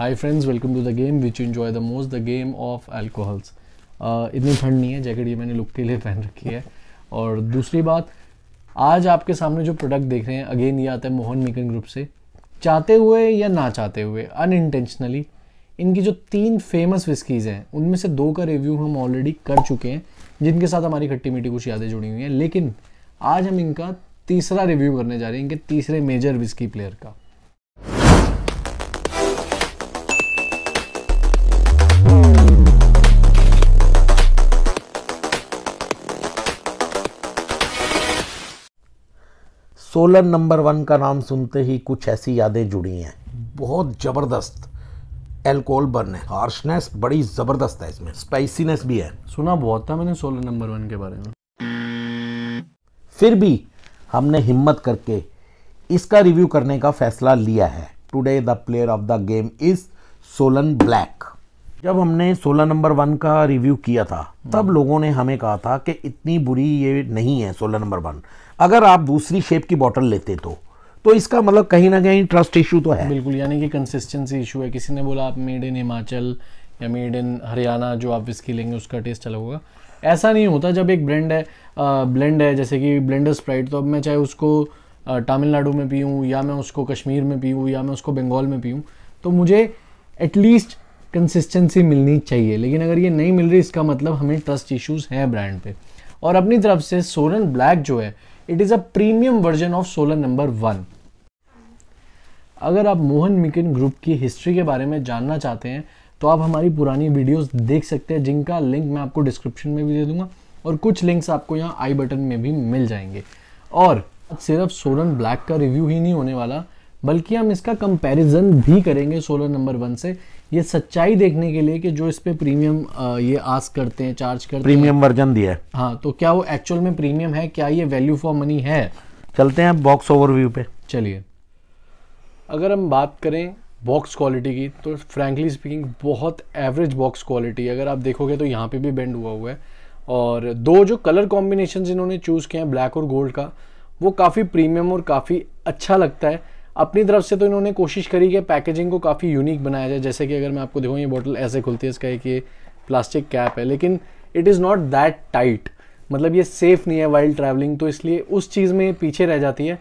High friends welcome to the game which enjoy the most the game of alcohols इतनी ठंड नहीं है jacket ये मैंने लुक के लिए पहन रखी है और दूसरी बात आज आपके सामने जो प्रोडक्ट देख रहे हैं अगेन ये आता है मोहन मिकन ग्रुप से चाहते हुए या ना चाहते हुए अनइंटेंशनली इनकी जो तीन फेमस विस्कीज़ हैं उनमें से दो का रिव्यू हम ऑलरेडी कर चुके हैं जिनके साथ हमारी खट्टी मीठी कुछ यादें जुड़ी हुई हैं लेकिन आज हम इनका तीसरा रिव्यू करने जा रहे हैं इनके तीसरे मेजर विस्की प्लेयर का सोलन नंबर वन का नाम सुनते ही कुछ ऐसी यादें जुड़ी हैं बहुत ज़बरदस्त एल्कोहल बर्न है हार्शनेस बड़ी ज़बरदस्त है इसमें स्पाइसीनेस भी है सुना बहुत था मैंने सोलर नंबर वन के बारे में फिर भी हमने हिम्मत करके इसका रिव्यू करने का फैसला लिया है today the player of the game is Solan Black जब हमने 16 नंबर वन का रिव्यू किया था तब हम्म। लोगों ने हमें कहा था कि इतनी बुरी ये नहीं है 16 नंबर वन अगर आप दूसरी शेप की बॉटल लेते तो तो इसका मतलब कहीं ना कहीं ट्रस्ट इशू तो है बिल्कुल यानी कि कंसिस्टेंसी इशू है किसी ने बोला आप मेड इन हिमाचल या मेड इन हरियाणा जो आप विस्की लेंगे उसका टेस्ट अलग होगा ऐसा नहीं होता जब एक ब्रेंड है ब्लेंड है जैसे कि ब्लेंडर स्प्राइट तो अब मैं चाहे उसको तमिलनाडु में पीऊँ या मैं उसको कश्मीर में पीऊँ या मैं उसको बंगाल में पीऊँ तो मुझे एटलीस्ट कंसिस्टेंसी मिलनी चाहिए लेकिन अगर ये नहीं मिल रही इसका मतलब हमें ट्रस्ट इश्यूज हैं ब्रांड पे और अपनी तरफ से सोलन ब्लैक जो है it is a premium version of Solan number one अगर आप मोहन मिकिन ग्रुप की हिस्ट्री के बारे में जानना चाहते हैं तो आप हमारी पुरानी वीडियोस देख सकते हैं जिनका लिंक मैं आपको डिस्क्रिप्शन में भी दे दूंगा और कुछ लिंक्स आपको यहाँ आई बटन में भी मिल जाएंगे और सिर्फ सोलन ब्लैक का रिव्यू ही नहीं होने वाला बल्कि हम इसका कंपैरिजन भी करेंगे सोलन नंबर वन से ये सच्चाई देखने के लिए कि जो इस पे प्रीमियम ये आस करते हैं चार्ज करते प्रीमियम वर्जन दिया है हाँ तो क्या वो एक्चुअल में प्रीमियम है क्या ये वैल्यू फॉर मनी है चलते हैं बॉक्स ओवरव्यू पे चलिए अगर हम बात करें बॉक्स क्वालिटी की तो फ्रैंकली स्पीकिंग बहुत एवरेज बॉक्स क्वालिटी अगर आप देखोगे तो यहाँ पे भी बेंड हुआ हुआ है और दो जो कलर कॉम्बिनेशन इन्होंने चूज़ किए हैं ब्लैक और गोल्ड का वो काफ़ी प्रीमियम और काफ़ी अच्छा लगता है अपनी तरफ से तो इन्होंने कोशिश करी कि पैकेजिंग को काफ़ी यूनिक बनाया जाए जैसे कि अगर मैं आपको देखूँ ये बॉटल ऐसे खुलती है इसका एक ये प्लास्टिक कैप है लेकिन it is not that tight मतलब ये सेफ़ नहीं है वाइल्ड ट्रैवलिंग तो इसलिए उस चीज़ में पीछे रह जाती है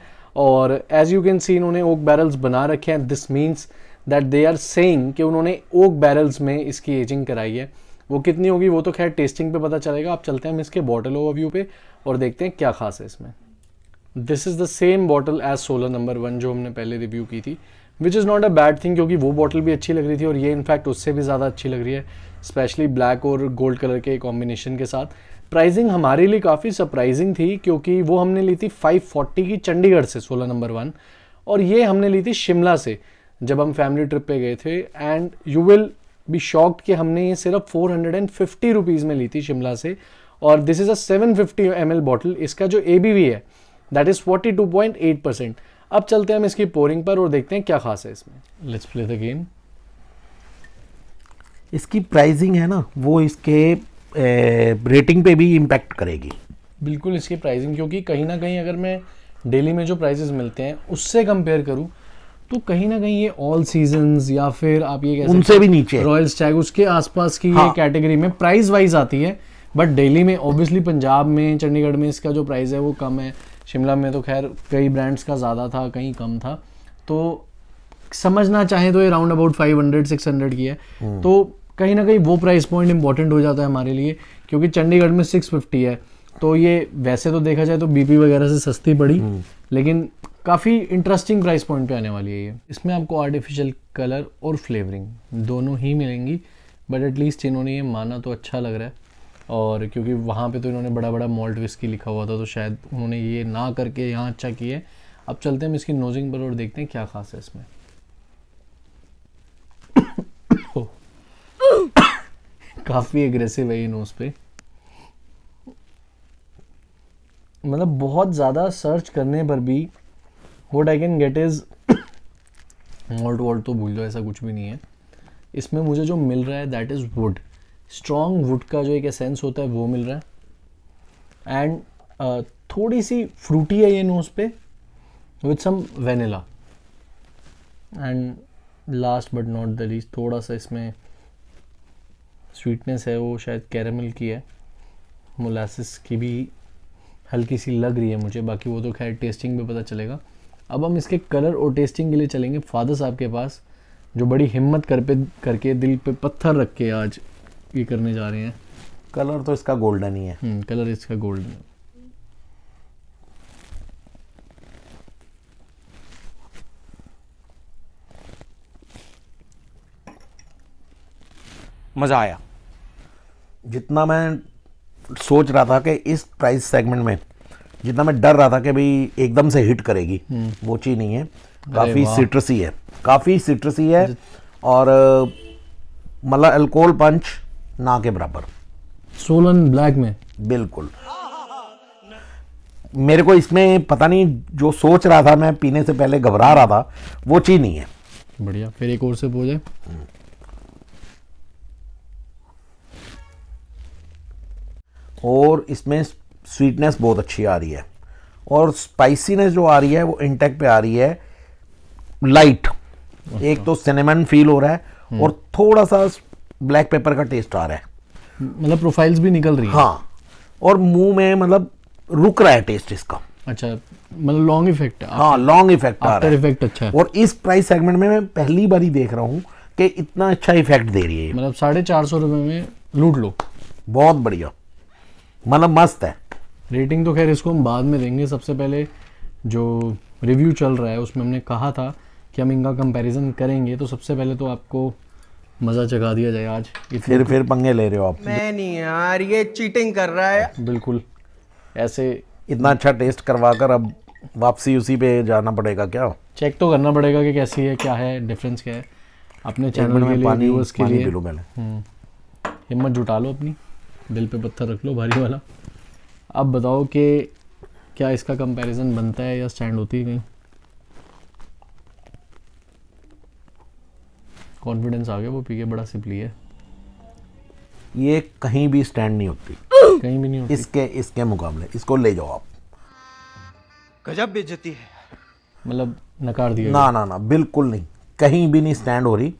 और एज़ यू कैन सी इन्होंने ओक बैरल्स बना रखे हैं this means that they are saying कि उन्होंने ओक बैरल्स में इसकी एजिंग कराई है वो कितनी होगी वो तो खैर टेस्टिंग पे पता चलेगा आप चलते हैं हम इसके बॉटल ओवरव्यू पे और देखते हैं क्या खास है इसमें this is the same bottle as solar number one जो हमने पहले रिव्यू की थी which is not a bad thing क्योंकि वो बॉटल भी अच्छी लग रही थी और ये इनफैक्ट उससे भी ज़्यादा अच्छी लग रही है स्पेशली ब्लैक और गोल्ड कलर के कॉम्बिनेशन के साथ प्राइजिंग हमारे लिए काफ़ी सरप्राइजिंग थी क्योंकि वो हमने ली थी 540 की चंडीगढ़ से सोलह नंबर वन और ये हमने ली थी शिमला से जब हम फैमिली ट्रिप पे गए थे and you will be shocked कि हमने ये सिर्फ four hundred and fifty rupees में ली थी शिमला से और this is a seven fifty M L bottle इसका जो ए बी वी है that is forty two point eight percent अब चलते हैं हम इसकी पोरिंग पर और देखते हैं क्या खास है इसमें लेट्स प्ले द गेम इसकी प्राइसिंग है ना वो इसके रेटिंग पे भी इम्पैक्ट करेगी बिल्कुल इसकी प्राइसिंग क्योंकि कहीं ना कहीं अगर मैं डेली में जो प्राइजेज मिलते हैं उससे कंपेयर करूँ तो कहीं ना कहीं ये ऑल सीजन या फिर आप ये उनसे भी नीचे रॉयल स्टैग उसके आसपास की हाँ। ये कैटेगरी में प्राइस वाइज आती है बट डेली में ऑब्वियसली पंजाब में चंडीगढ़ में इसका जो प्राइस है वो कम है शिमला में तो खैर कई ब्रांड्स का ज़्यादा था कहीं कम था तो समझना चाहें तो ये round about five hundred six hundred की है हम्म। तो कहीं ना कहीं वो प्राइस पॉइंट इंपॉर्टेंट हो जाता है हमारे लिए क्योंकि चंडीगढ़ में सिक्स फिफ्टी है तो ये वैसे तो देखा जाए तो बीपी वगैरह से सस्ती पड़ी हम्म। लेकिन काफ़ी इंटरेस्टिंग प्राइस पॉइंट पे आने वाली है ये इसमें आपको आर्टिफिशियल कलर और फ्लेवरिंग दोनों ही मिलेंगी बट एटलीस्ट इन्होंने ये माना तो अच्छा लग रहा है और क्योंकि वहाँ पे तो इन्होंने बड़ा बड़ा मॉल्ट विस्की लिखा हुआ था तो शायद उन्होंने ये ना करके यहाँ अच्छा किए अब चलते हैं हम इसकी नोजिंग पर और देखते हैं क्या खास है इसमें काफ़ी एग्रेसिव है ये नोज़ पे मतलब बहुत ज़्यादा सर्च करने पर भी what I can get is malt vault तो भूल जाओ ऐसा कुछ भी नहीं है इसमें मुझे जो मिल रहा है that is wood strong wood का जो एक एसेंस होता है वो मिल रहा है एंड uh, थोड़ी सी फ्रूटी है ये नोज़ पे with some vanilla and last but not the least थोड़ा सा इसमें स्वीटनेस है वो शायद कैरमल की है मोलासिस की भी हल्की सी लग रही है मुझे बाकी वो तो खैर टेस्टिंग में पता चलेगा अब हम इसके कलर और टेस्टिंग के लिए चलेंगे फादर साहब के पास जो बड़ी हिम्मत कर पे करके दिल पे पत्थर रख के आज ये करने जा रहे हैं कलर तो इसका गोल्डन ही है हम्म, कलर इसका गोल्डन है मज़ा आया जितना मैं सोच रहा था कि इस प्राइस सेगमेंट में जितना मैं डर रहा था कि भाई एकदम से हिट करेगी हम्म। वो चीज़ नहीं है काफ़ी सिट्रसी है काफ़ी सिट्रसी है और मतलब अल्कोहल पंच ना के बराबर सोलन ब्लैक में बिल्कुल मेरे को इसमें पता नहीं जो सोच रहा था मैं पीने से पहले घबरा रहा था वो चीज़ नहीं है बढ़िया फिर एक और से हो और इसमें स्वीटनेस बहुत अच्छी आ रही है और स्पाइसीनेस जो आ रही है वो इंटेक पे आ रही है लाइट अच्छा। एक तो सिनेमन फील हो रहा है हम्म। और थोड़ा सा ब्लैक पेपर का टेस्ट आ रहा है मतलब प्रोफाइल्स भी निकल रही है हाँ और मुंह में मतलब रुक रहा है टेस्ट इसका अच्छा मतलब लॉन्ग इफेक्ट हाँ लॉन्ग इफेक्ट आ रहा है इफेक्ट अच्छा है और इस प्राइस सेगमेंट में मैं पहली बार ही देख रहा हूँ कि इतना अच्छा इफेक्ट दे रही है मतलब साढ़े चार सौ रुपये में लूट लो बहुत बढ़िया मतलब मस्त है रेटिंग तो खैर इसको हम बाद में देंगे सबसे पहले जो रिव्यू चल रहा है उसमें हमने कहा था कि हम इनका कंपैरिजन करेंगे तो सबसे पहले तो आपको मज़ा चगा दिया जाए आज फिर फिर पंगे ले रहे हो आप मैं नहीं यार ये चीटिंग कर रहा है बिल्कुल ऐसे इतना अच्छा टेस्ट करवा कर अब वापसी उसी पे जाना पड़ेगा क्या चेक तो करना पड़ेगा कि कैसी है क्या है डिफरेंस क्या है अपने चैनल के लिए व्यूअर्स के लिए हम्म। हिम्मत जुटा लो अपनी दिल पे पत्थर रख लो भारी वाला अब बताओ कि क्या इसका कंपैरिजन बनता है या स्टैंड होती है कहीं कॉन्फिडेंस आ गया वो पी के बड़ा सिंपली है ये कहीं भी स्टैंड नहीं होती कहीं भी नहीं होती इसके इसके मुकाबले इसको ले जाओ आप गजब बेइज्जती है मतलब नकार दिया ना ना ना बिल्कुल नहीं कहीं भी नहीं स्टैंड हो रही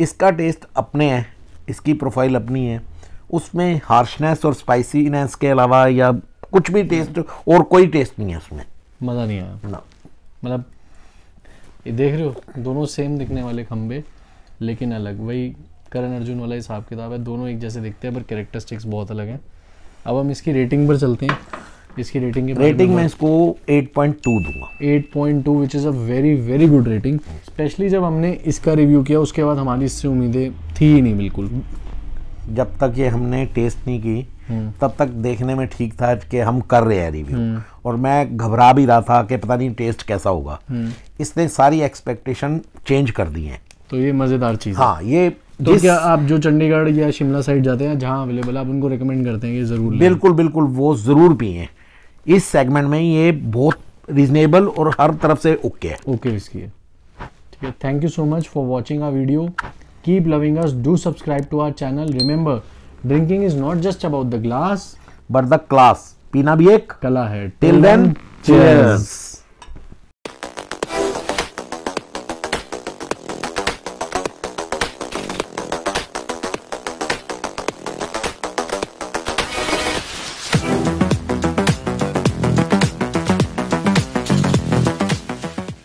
इसका टेस्ट अपने है इसकी प्रोफाइल अपनी है उसमें हार्शनेस और स्पाइसीनेस के अलावा या कुछ भी टेस्ट और कोई टेस्ट नहीं है उसमें मज़ा नहीं आया ना मतलब देख रहे हो दोनों सेम दिखने वाले खम्बे लेकिन अलग वही करण अर्जुन वाला हिसाब किताब है दोनों एक जैसे दिखते हैं पर कैरेक्टरिस्टिक्स बहुत अलग हैं अब हम इसकी रेटिंग पर चलते हैं इसकी रेटिंग की रेटिंग मैं इसको 8.2 दूंगा 8.2 point two which is a very very good rating specially जब हमने इसका रिव्यू किया उसके बाद हमारी इससे उम्मीदें थी ही नहीं बिल्कुल जब तक ये हमने टेस्ट नहीं की हम्म। तब तक देखने में ठीक था कि हम कर रहे हैं रिव्यू हम्म। और मैं घबरा भी रहा था कि पता नहीं टेस्ट कैसा होगा हम्म। इसने सारी एक्सपेक्टेशन चेंज कर दी हैं तो ये मज़ेदार चीज़ हाँ ये तो क्या आप जो चंडीगढ़ या शिमला साइड जाते हैं जहाँ अवेलेबल आप उनको रिकमेंड करते हैं ये ज़रूर बिल्कुल बिल्कुल वो ज़रूर पिए इस सेगमेंट में ये बहुत रीजनेबल और हर तरफ से ओके है ओके इसकी है ठीक है thank you so much for watching our video keep loving us do subscribe to our channel remember drinking is not just about the glass but the class पीना भी एक कला है टिल देन चेयर्स